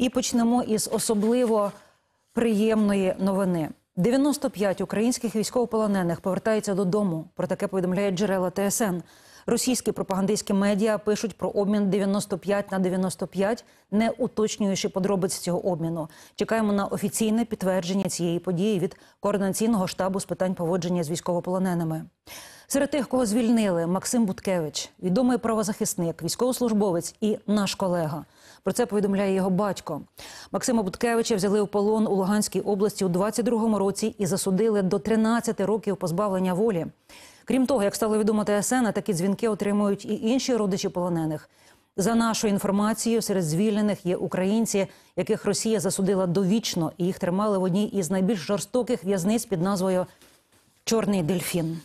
І почнемо із особливо приємної новини. 95 українських військовополонених повертаються додому. Про таке повідомляють джерела ТСН. Російські пропагандистські медіа пишуть про обмін 95 на 95, не уточнюючи подробиць цього обміну. Чекаємо на офіційне підтвердження цієї події від координаційного штабу з питань поводження з військовополоненими. Серед тих, кого звільнили, Максим Буткевич, відомий правозахисник, військовослужбовець і наш колега. Про це повідомляє його батько. Максима Буткевича взяли у полон у Луганській області у 22-му році і засудили до 13 років позбавлення волі. Крім того, як стало відомо ТСН, такі дзвінки отримують і інші родичі полонених. За нашою інформацією, серед звільнених є українці, яких Росія засудила довічно, і їх тримали в одній із найбільш жорстоких в'язниць під назвою Чорний дельфін.